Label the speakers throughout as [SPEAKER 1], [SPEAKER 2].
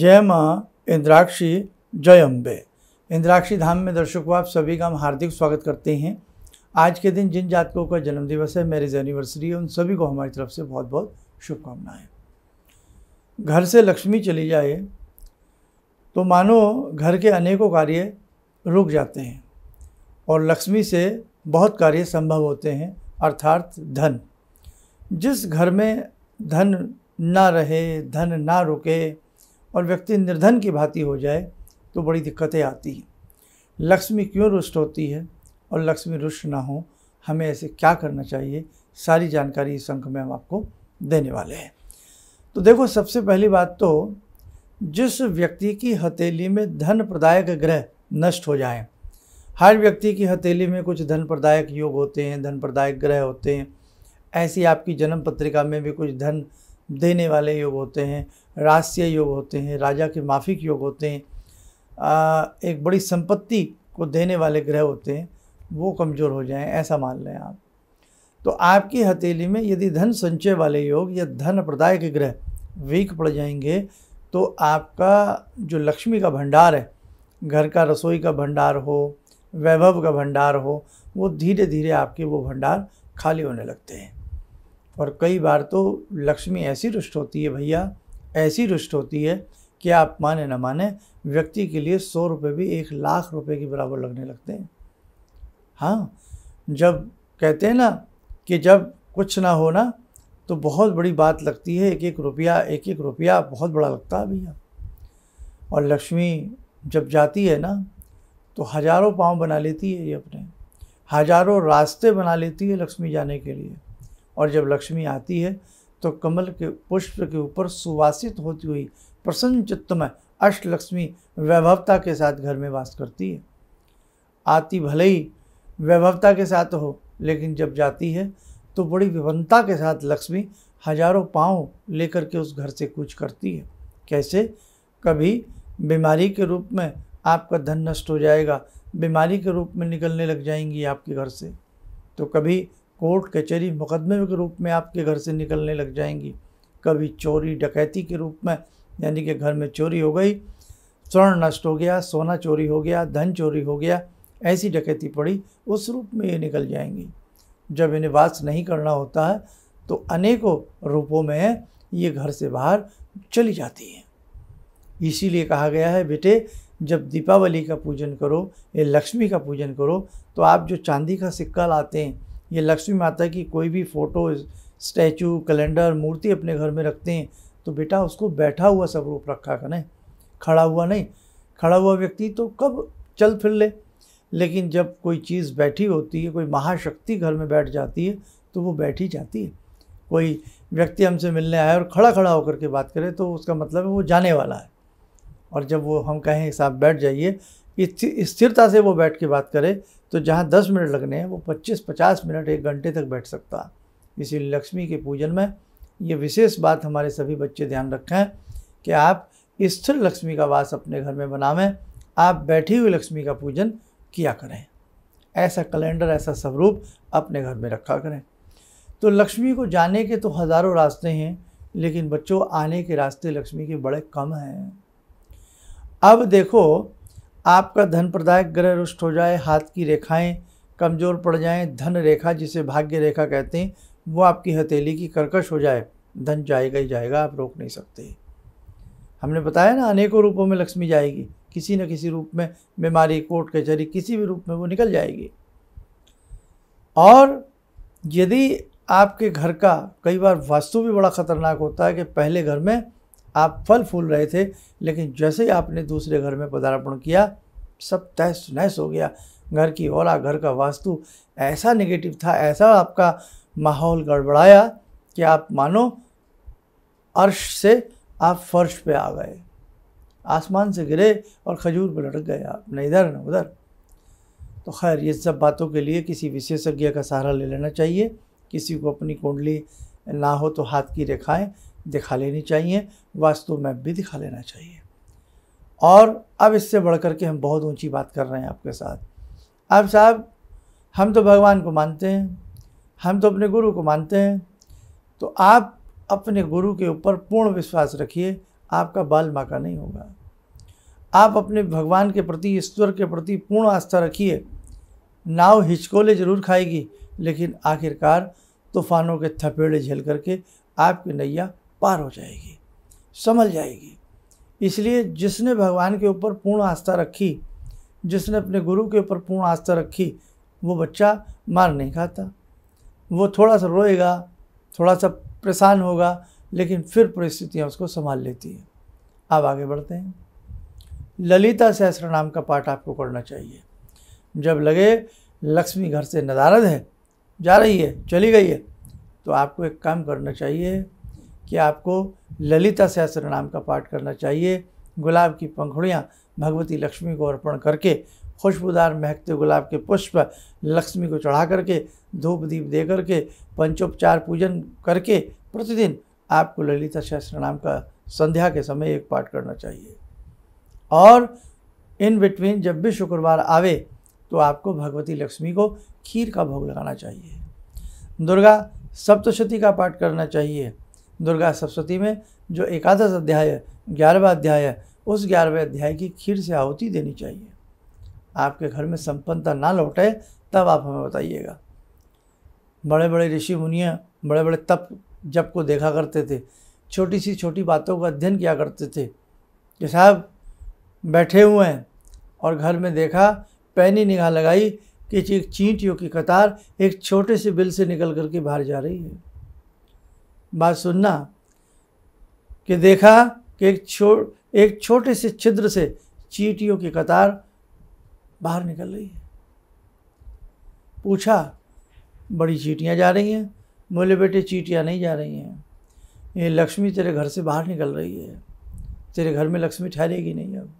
[SPEAKER 1] जय माँ इंद्राक्षी जय अम्बे इंद्राक्षी धाम में दर्शकों आप सभी का हम हार्दिक स्वागत करते हैं आज के दिन जिन जातकों का जन्मदिवस है मैरिज एनिवर्सरी है उन सभी को हमारी तरफ से बहुत बहुत शुभकामनाएं घर से लक्ष्मी चली जाए तो मानो घर के अनेकों कार्य रुक जाते हैं और लक्ष्मी से बहुत कार्य संभव होते हैं अर्थात धन जिस घर में धन ना रहे धन ना रुके और व्यक्ति निर्धन की भांति हो जाए तो बड़ी दिक्कतें आती हैं लक्ष्मी क्यों रुष्ट होती है और लक्ष्मी रुष्ट ना हो हमें ऐसे क्या करना चाहिए सारी जानकारी इस अंक में हम आपको देने वाले हैं तो देखो सबसे पहली बात तो जिस व्यक्ति की हथेली में धन प्रदायक ग्रह नष्ट हो जाए हर व्यक्ति की हथेली में कुछ धन प्रदायक योग होते हैं धन प्रदायक ग्रह होते हैं ऐसी आपकी जन्म पत्रिका में भी कुछ धन देने वाले योग होते हैं राष्ट्रीय योग होते हैं राजा के माफिक योग होते हैं आ, एक बड़ी संपत्ति को देने वाले ग्रह होते हैं वो कमज़ोर हो जाएं ऐसा मान लें आप तो आपकी हथेली में यदि धन संचय वाले योग या धन प्रदाय के ग्रह वीक पड़ जाएंगे तो आपका जो लक्ष्मी का भंडार है घर का रसोई का भंडार हो वैभव का भंडार हो वो धीरे धीरे आपके वो भंडार खाली होने लगते हैं और कई बार तो लक्ष्मी ऐसी रुष्ट होती है भैया ऐसी रुष्ट होती है कि आप माने ना माने व्यक्ति के लिए सौ रुपये भी एक लाख रुपए के बराबर लगने लगते हैं हाँ जब कहते हैं ना कि जब कुछ ना हो ना तो बहुत बड़ी बात लगती है एक एक रुपया एक एक रुपया बहुत बड़ा लगता है भैया और लक्ष्मी जब जाती है ना तो हजारों पाँव बना लेती है ये अपने हजारों रास्ते बना लेती है लक्ष्मी जाने के लिए और जब लक्ष्मी आती है तो कमल के पुष्प के ऊपर सुवासित होती हुई प्रसन्न चित्तमय अष्टलक्ष्मी वैभवता के साथ घर में वास करती है आती भले ही वैभवता के साथ हो लेकिन जब जाती है तो बड़ी विभन्नता के साथ लक्ष्मी हजारों पाँव लेकर के उस घर से कूच करती है कैसे कभी बीमारी के रूप में आपका धन नष्ट हो जाएगा बीमारी के रूप में निकलने लग जाएंगी आपके घर से तो कभी कोर्ट कचहरी मुकदमे के रूप में आपके घर से निकलने लग जाएंगी कभी चोरी डकैती के रूप में यानी कि घर में चोरी हो गई स्वर्ण नष्ट हो गया सोना चोरी हो गया धन चोरी हो गया ऐसी डकैती पड़ी उस रूप में ये निकल जाएंगी जब इन्हें वास नहीं करना होता है तो अनेकों रूपों में ये घर से बाहर चली जाती है इसीलिए कहा गया है बेटे जब दीपावली का पूजन करो या लक्ष्मी का पूजन करो तो आप जो चांदी का सिक्का लाते हैं ये लक्ष्मी माता की कोई भी फ़ोटो स्टैचू कैलेंडर मूर्ति अपने घर में रखते हैं तो बेटा उसको बैठा हुआ स्वरूप रखा करें खड़ा हुआ नहीं खड़ा हुआ व्यक्ति तो कब चल फिर ले लेकिन जब कोई चीज़ बैठी होती है कोई महाशक्ति घर में बैठ जाती है तो वो बैठ ही जाती है कोई व्यक्ति हमसे मिलने आए और खड़ा खड़ा होकर के बात करे तो उसका मतलब है वो जाने वाला है और जब वो हम कहें साहब बैठ जाइए स्थिरता से वो बैठ के बात करे तो जहाँ दस मिनट लगने हैं वो पच्चीस पचास मिनट एक घंटे तक बैठ सकता इसीलिए लक्ष्मी के पूजन में ये विशेष बात हमारे सभी बच्चे ध्यान रखें कि आप स्थिर लक्ष्मी का वास अपने घर में बनावें आप बैठी हुई लक्ष्मी का पूजन किया करें ऐसा कैलेंडर ऐसा स्वरूप अपने घर में रखा करें तो लक्ष्मी को जाने के तो हज़ारों रास्ते हैं लेकिन बच्चों आने के रास्ते लक्ष्मी के बड़े कम हैं अब देखो आपका धन प्रदायक ग्रह रुष्ट हो जाए हाथ की रेखाएं कमज़ोर पड़ जाएं धन रेखा जिसे भाग्य रेखा कहते हैं वो आपकी हथेली की कर्कश हो जाए धन जाएगा ही जाएगा आप रोक नहीं सकते हमने बताया ना अनेकों रूपों में लक्ष्मी जाएगी किसी न किसी रूप में बीमारी कोर्ट कचहरी किसी भी रूप में वो निकल जाएगी और यदि आपके घर का कई बार वास्तु भी बड़ा ख़तरनाक होता है कि पहले घर में आप फल फूल रहे थे लेकिन जैसे ही आपने दूसरे घर में पदार्पण किया सब तहस नहस हो गया घर की ओला घर का वास्तु ऐसा नेगेटिव था ऐसा आपका माहौल गड़बड़ाया कि आप मानो अर्श से आप फर्श पे आ गए आसमान से गिरे और खजूर पर लटक गए आप न इधर न उधर तो खैर ये सब बातों के लिए किसी विशेषज्ञ का सहारा ले लेना चाहिए किसी को अपनी कुंडली ना हो तो हाथ की रेखाएं दिखा लेनी चाहिए वास्तु मैप भी दिखा लेना चाहिए और अब इससे बढ़ कर के हम बहुत ऊंची बात कर रहे हैं आपके साथ अब साहब हम तो भगवान को मानते हैं हम तो अपने गुरु को मानते हैं तो आप अपने गुरु के ऊपर पूर्ण विश्वास रखिए आपका बाल माका नहीं होगा आप अपने भगवान के प्रति ईश्वर के प्रति पूर्ण आस्था रखिए नाव हिचकोले ज़रूर खाएगी लेकिन आखिरकार तूफानों के थपेड़े झेल करके आपकी नैया पार हो जाएगी समल जाएगी इसलिए जिसने भगवान के ऊपर पूर्ण आस्था रखी जिसने अपने गुरु के ऊपर पूर्ण आस्था रखी वो बच्चा मार नहीं खाता वो थोड़ा सा रोएगा थोड़ा सा परेशान होगा लेकिन फिर परिस्थितियाँ उसको संभाल लेती हैं आप आगे बढ़ते हैं ललिता सहस्र नाम का पाठ आपको करना चाहिए जब लगे लक्ष्मी घर से नदारद है जा रही है चली गई है तो आपको एक काम करना चाहिए कि आपको ललिता सहस्त्र नाम का पाठ करना चाहिए गुलाब की पंखुड़ियाँ भगवती लक्ष्मी को अर्पण करके खुशबूदार महकते गुलाब के पुष्प लक्ष्मी को चढ़ा करके धूप दीप दे करके पंचोपचार पूजन करके प्रतिदिन आपको ललिता सहस्त्र नाम का संध्या के समय एक पाठ करना चाहिए और इन बिटवीन जब भी शुक्रवार आवे तो आपको भगवती लक्ष्मी को खीर का भोग लगाना चाहिए दुर्गा सप्तशती का पाठ करना चाहिए दुर्गा सप्तती में जो एकादश अध्याय है ग्यारहवा अध्याय है उस ग्यारहवें अध्याय की खीर से आहुति देनी चाहिए आपके घर में संपन्नता ना लौटे तब आप हमें बताइएगा बड़े बड़े ऋषि मुनिया बड़े बड़े तप जप को देखा करते थे छोटी सी छोटी बातों का अध्ययन किया करते थे कि साहब बैठे हुए हैं और घर में देखा पैनी निगाह लगाई कि एक चींटियों की कतार एक छोटे से बिल से निकल करके बाहर जा रही है बात सुनना कि देखा कि एक छो एक छोटे से छिद्र से चीटियों की कतार बाहर निकल रही है पूछा बड़ी चीटियाँ जा रही हैं बोले बेटे चीटियाँ नहीं जा रही हैं ये लक्ष्मी तेरे घर से बाहर निकल रही है तेरे घर में लक्ष्मी ठहरेगी नहीं अब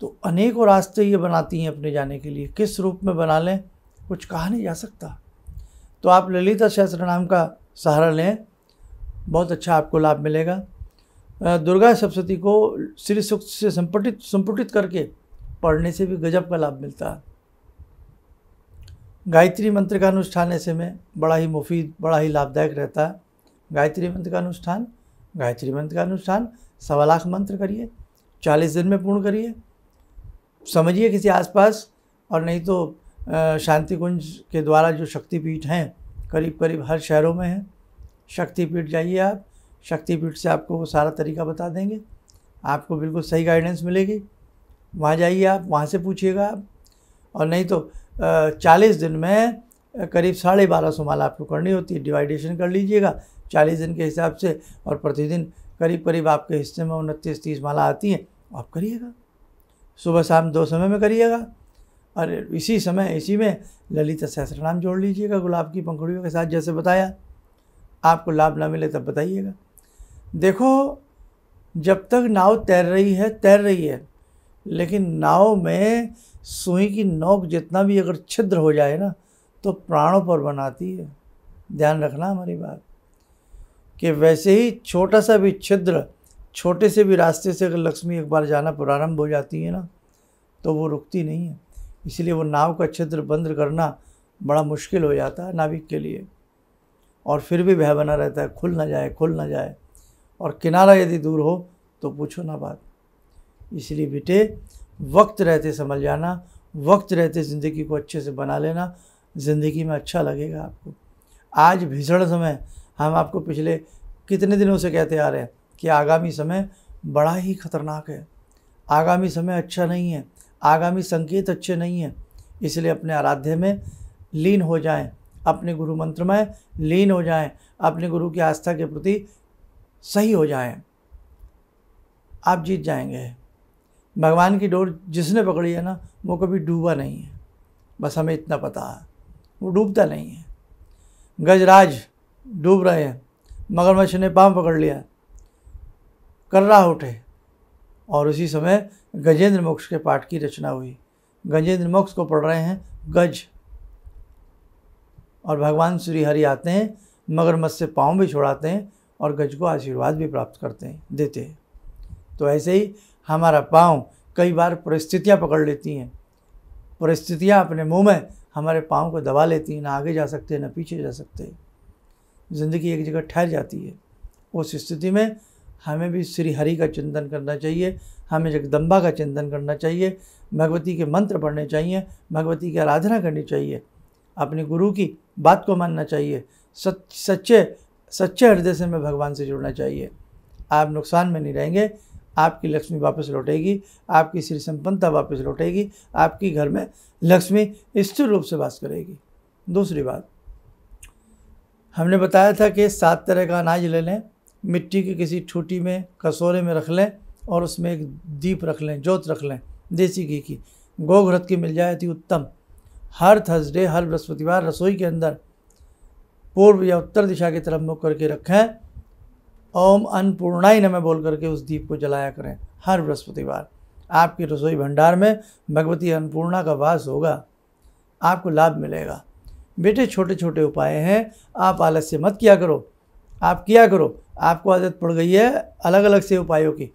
[SPEAKER 1] तो अनेकों रास्ते ये बनाती हैं अपने जाने के लिए किस रूप में बना लें कुछ कहा नहीं जा सकता तो आप ललिता सहस्त्र नाम का सहारा लें बहुत अच्छा आपको लाभ मिलेगा दुर्गा सप्तती को श्री सूक्त से संपुटित संपुटित करके पढ़ने से भी गजब का लाभ मिलता है गायत्री मंत्र का अनुष्ठान ऐसे में बड़ा ही मुफीद बड़ा ही लाभदायक रहता है गायत्री मंत्र का अनुष्ठान गायत्री मंत्र का अनुष्ठान सवा लाख मंत्र करिए चालीस दिन में पूर्ण करिए समझिए किसी आसपास और नहीं तो शांति कुंज के द्वारा जो शक्तिपीठ हैं करीब करीब हर शहरों में हैं शक्तिपीठ जाइए आप शक्तिपीठ से आपको वो सारा तरीका बता देंगे आपको बिल्कुल सही गाइडेंस मिलेगी वहाँ जाइए आप वहाँ से पूछिएगा आप और नहीं तो चालीस दिन में करीब साढ़े बारह सौ माला आपको करनी होती है डिवाइडेशन कर लीजिएगा चालीस दिन के हिसाब से और प्रतिदिन करीब करीब आपके हिस्से में उनतीस तीस माला आती हैं आप करिएगा सुबह शाम दो समय में करिएगा और इसी समय इसी में ललिता नाम जोड़ लीजिएगा गुलाब की पंखुड़ियों के साथ जैसे बताया आपको लाभ ना मिले तब बताइएगा देखो जब तक नाव तैर रही है तैर रही है लेकिन नाव में सुई की नोक जितना भी अगर छिद्र हो जाए ना तो प्राणों पर बनाती है ध्यान रखना हमारी बात कि वैसे ही छोटा सा भी छिद्र छोटे से भी रास्ते से अगर लक्ष्मी एक बार जाना प्रारंभ हो जाती है ना तो वो रुकती नहीं है इसलिए वो नाव का छिद्र बंद करना बड़ा मुश्किल हो जाता है नाविक के लिए और फिर भी भय बना रहता है खुल ना जाए खुल ना जाए और किनारा यदि दूर हो तो पूछो ना बात इसलिए बेटे वक्त रहते समझ जाना वक्त रहते ज़िंदगी को अच्छे से बना लेना ज़िंदगी में अच्छा लगेगा आपको आज भीषण समय हम आपको पिछले कितने दिनों से कहते आ रहे हैं कि आगामी समय बड़ा ही खतरनाक है आगामी समय अच्छा नहीं है आगामी संकेत अच्छे नहीं हैं इसलिए अपने आराध्य में लीन हो जाएं अपने गुरु मंत्र में लीन हो जाएं अपने गुरु की आस्था के प्रति सही हो जाएं आप जीत जाएंगे भगवान की डोर जिसने पकड़ी है ना वो कभी डूबा नहीं है बस हमें इतना पता है वो डूबता नहीं है गजराज डूब रहे हैं मगरमच्छ ने पाँव पकड़ लिया कर्रा उठे और उसी समय गजेंद्र मोक्ष के पाठ की रचना हुई गजेंद्र मोक्ष को पढ़ रहे हैं गज और भगवान श्री हरि आते हैं मत से पाँव भी छोड़ाते हैं और गज को आशीर्वाद भी प्राप्त करते हैं देते हैं तो ऐसे ही हमारा पाँव कई बार परिस्थितियाँ पकड़ लेती हैं परिस्थितियाँ अपने मुँह में हमारे पाँव को दबा लेती हैं ना आगे जा सकते हैं ना पीछे जा सकते ज़िंदगी एक जगह ठहर जाती है उस स्थिति में हमें भी श्री हरि का चिंतन करना चाहिए हमें जगदम्बा का चिंतन करना चाहिए भगवती के मंत्र पढ़ने चाहिए भगवती की आराधना करनी चाहिए अपने गुरु की बात को मानना चाहिए सच सच्चे सच्चे हृदय से हमें भगवान से जुड़ना चाहिए आप नुकसान में नहीं रहेंगे आपकी लक्ष्मी वापस लौटेगी आपकी श्री संपन्नता वापस लौटेगी आपकी घर में लक्ष्मी स्थिर रूप से वास करेगी दूसरी बात हमने बताया था कि सात तरह का अनाज ले लें मिट्टी की किसी छूटी में कसोरे में रख लें और उसमें एक दीप रख लें जोत रख लें देसी घी की गोघृत की मिल जाए थी उत्तम हर थर्सडे हर बृहस्पतिवार रसोई के अंदर पूर्व या उत्तर दिशा की तरफ मुख करके रखें ओम अन्नपूर्णाई नमें बोल करके उस दीप को जलाया करें हर बृहस्पतिवार आपकी रसोई भंडार में भगवती अन्नपूर्णा का वास होगा आपको लाभ मिलेगा बेटे छोटे छोटे उपाय हैं आप आलस्य मत किया करो आप किया करो आपको आदत पड़ गई है अलग अलग से उपायों की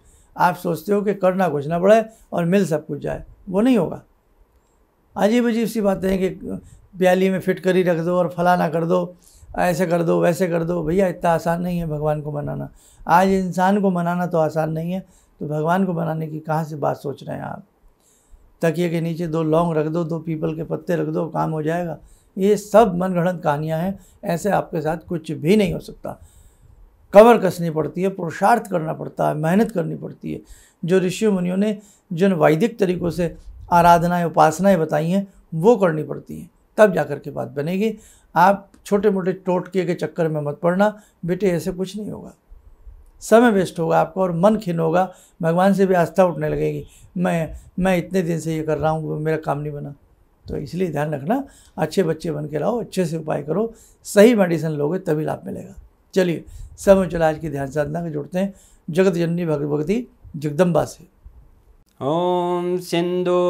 [SPEAKER 1] आप सोचते हो कि करना कुछ ना पड़े और मिल सब कुछ जाए वो नहीं होगा अजीब अजीब सी बातें हैं कि प्याली में फिट करी रख दो और फलाना कर दो ऐसे कर दो वैसे कर दो भैया इतना आसान नहीं है भगवान को मनाना आज इंसान को मनाना तो आसान नहीं है तो भगवान को मनाने की कहाँ से बात सोच रहे हैं आप तकिए के नीचे दो लौंग रख दो दो पीपल के पत्ते रख दो काम हो जाएगा ये सब मनगढ़ंत कहानियाँ हैं ऐसे आपके साथ कुछ भी नहीं हो सकता कवर कसनी पड़ती है पुरुषार्थ करना पड़ता है मेहनत करनी पड़ती है जो ऋषि मुनियों ने जिन वैदिक तरीक़ों से आराधनाएं उपासनाएं बताई हैं वो करनी पड़ती हैं तब जाकर के बात बनेगी आप छोटे मोटे टोटके के चक्कर में मत पड़ना बेटे ऐसे कुछ नहीं होगा समय वेस्ट होगा आपका और मन खिन होगा भगवान से भी आस्था उठने लगेगी मैं मैं इतने दिन से ये कर रहा हूँ मेरा काम नहीं बना तो इसलिए ध्यान रखना अच्छे बच्चे बन के लाओ अच्छे से उपाय करो सही मेडिसिन लोगे तभी लाभ मिलेगा चलिए समय चला आज की ध्यान साधना में जुड़ते हैं जगत जननी भगत भगती जगदम्बा
[SPEAKER 2] से ओम ॐ सिन्दूरारुणविग्रहां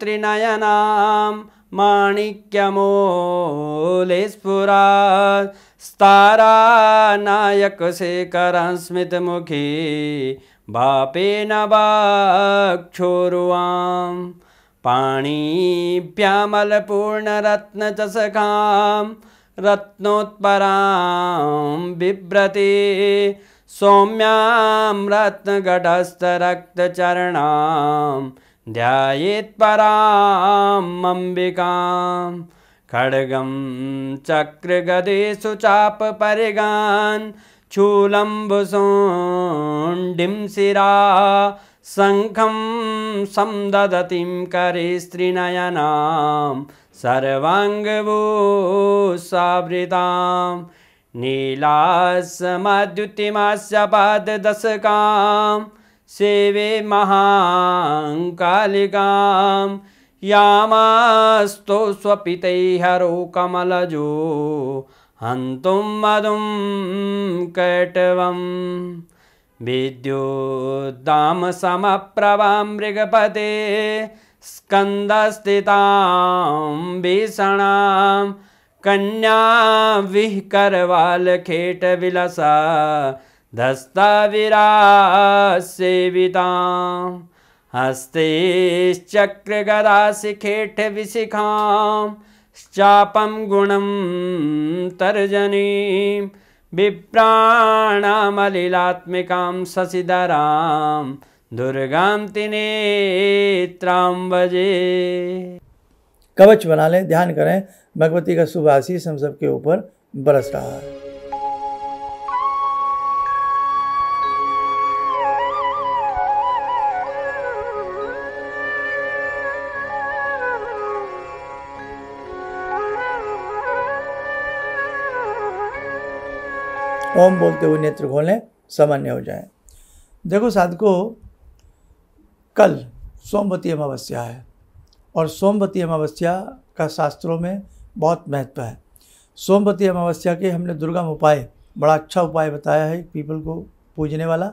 [SPEAKER 2] त्रिनयनां माणिक्यमोलिस्फुरात् स्तारानायकशेखरं स्मितमुखी पूर्ण रत्न पाणीभ्यामलपूर्णरत्नचषकाम् रत्नोत्परां बिभ्रती सौम्यां रत्नगढस्थरक्तचरणां ध्यायेत्परां अम्बिकां खड्गं चक्रगदिषु छूलं चूलम्बुसोण्डिं शिरा शङ्खं करे स्त्रीनयनां सर्वाङ्गभूसावृताम् नीलासमद्युतिमास्य सेवे महाङ्कालिकां यामास्तु स्वपितैः हरो कमलजो हन्तुं मधुं कटवं विद्युदामसमप्रभा मृगपते स्कन्दस्थितां भीषणां कन्या विहकरवालखेटविलसा दस्ताविरासेवितां हस्तेश्चक्रगरासिखेटविशिखां चापं गुणं तर्जनीं विप्राणामलिलात्मिकां शशिधरां दुर्गाम बजे
[SPEAKER 1] कवच बना लें ध्यान करें भगवती का शुभ आशीष हम सबके ऊपर बरस रहा है ओम बोलते हुए नेत्र खोलें सामान्य हो जाए देखो साधको कल सोमवती अमावस्या है और सोमवती अमावस्या का शास्त्रों में बहुत महत्व है सोमवती अमावस्या के हमने दुर्गम उपाय बड़ा अच्छा उपाय बताया है पीपल को पूजने वाला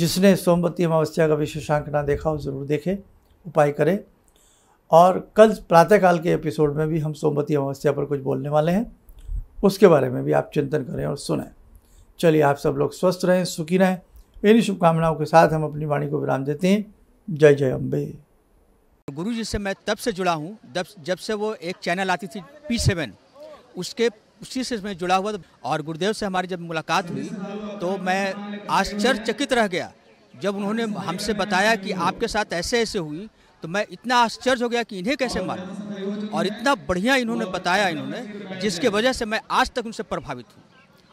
[SPEAKER 1] जिसने सोमवती अमावस्या का विशेषांक ना देखा हो ज़रूर देखे उपाय करें और कल प्रातःकाल के एपिसोड में भी हम सोमवती अमावस्या पर कुछ बोलने वाले हैं उसके बारे में भी आप चिंतन करें और सुने चलिए आप सब लोग स्वस्थ रहें सुखी रहें इन्हीं शुभकामनाओं के साथ हम अपनी वाणी को विराम देते हैं जय जय अम्बे गुरु जी से मैं तब से जुड़ा हूँ जब से वो एक चैनल आती थी पी सेवन उसके उसी से मैं जुड़ा हुआ और गुरुदेव से हमारी जब मुलाकात हुई तो मैं आश्चर्यचकित रह गया जब उन्होंने हमसे बताया कि आपके साथ ऐसे ऐसे हुई तो मैं इतना आश्चर्य हो गया कि इन्हें कैसे मारूँ और इतना बढ़िया इन्होंने बताया इन्होंने जिसके वजह से मैं आज तक उनसे प्रभावित हूँ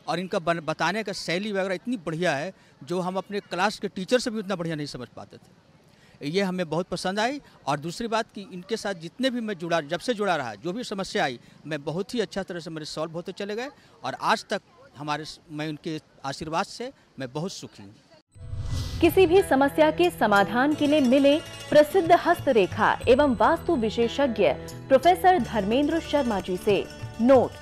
[SPEAKER 1] और इनका बताने का शैली वगैरह इतनी बढ़िया है जो हम अपने क्लास के टीचर से भी उतना बढ़िया नहीं समझ पाते थे ये हमें बहुत पसंद आई और दूसरी बात कि इनके साथ जितने भी मैं जुड़ा जब से जुड़ा रहा जो भी समस्या आई मैं बहुत ही अच्छा तरह से मेरे सॉल्व होते चले गए और आज तक हमारे मैं उनके आशीर्वाद से मैं बहुत सुखी हूँ किसी भी समस्या के समाधान के लिए मिले प्रसिद्ध हस्तरेखा एवं वास्तु विशेषज्ञ प्रोफेसर धर्मेंद्र शर्मा जी से नोट